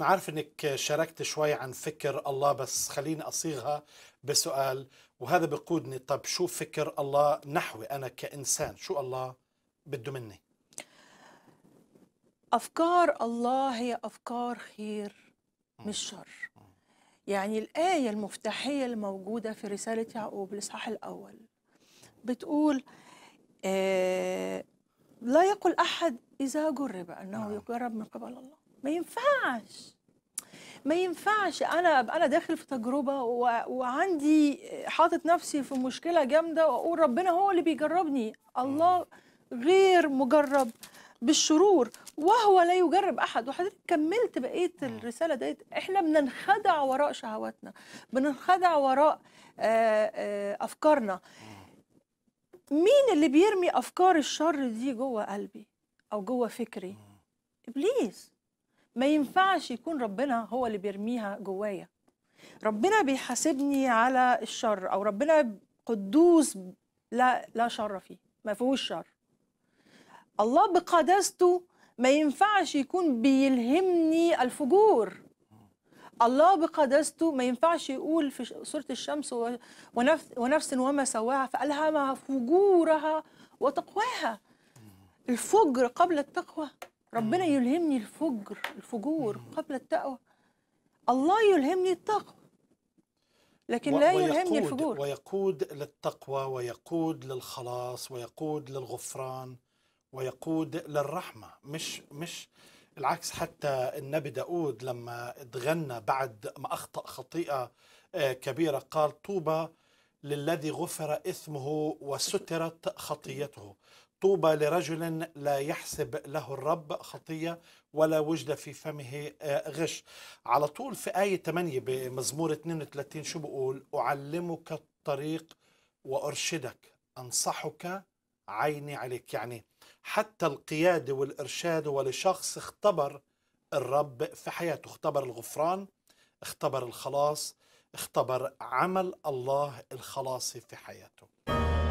أنا أنك شاركت شوي عن فكر الله بس خليني أصيغها بسؤال وهذا بقودني طب شو فكر الله نحوي أنا كإنسان شو الله بده مني أفكار الله هي أفكار خير مش شر يعني الآية المفتاحية الموجودة في رسالة يعقوب الإصحاح الأول بتقول آه لا يقل أحد إذا جرب أنه نعم. يجرب من قبل الله ما ينفعش ما ينفعش انا انا داخل في تجربه وعندي حاطط نفسي في مشكله جامده واقول ربنا هو اللي بيجربني الله غير مجرب بالشرور وهو لا يجرب احد وحضرتك كملت بقيه الرساله ديت احنا بننخدع وراء شهواتنا بننخدع وراء آآ آآ افكارنا مين اللي بيرمي افكار الشر دي جوه قلبي او جوه فكري ابليس ما ينفعش يكون ربنا هو اللي بيرميها جوايا ربنا بيحاسبني على الشر او ربنا قدوس لا لا شر فيه ما فيهوش شر الله بقداسته ما ينفعش يكون بيلهمني الفجور الله بقداسته ما ينفعش يقول في سورة الشمس ونفس وما سواها فألهمها فجورها وتقواها الفجر قبل التقوى ربنا يلهمني الفجر الفجور قبل التقوى الله يلهمني التقوى لكن لا يلهمني الفجور ويقود للتقوى ويقود للخلاص ويقود للغفران ويقود للرحمة مش مش العكس حتى النبي داود لما اتغنى بعد ما أخطأ خطيئة آه، كبيرة قال طوبى للذي غفر إثمه وسترت خطيته طوبى لرجل لا يحسب له الرب خطية ولا وجد في فمه آه، غش على طول في آية 8 بمزمور 32 شو بقول أعلمك الطريق وأرشدك أنصحك عيني عليك يعني حتى القيادة والإرشاد هو لشخص اختبر الرب في حياته اختبر الغفران اختبر الخلاص اختبر عمل الله الخلاصي في حياته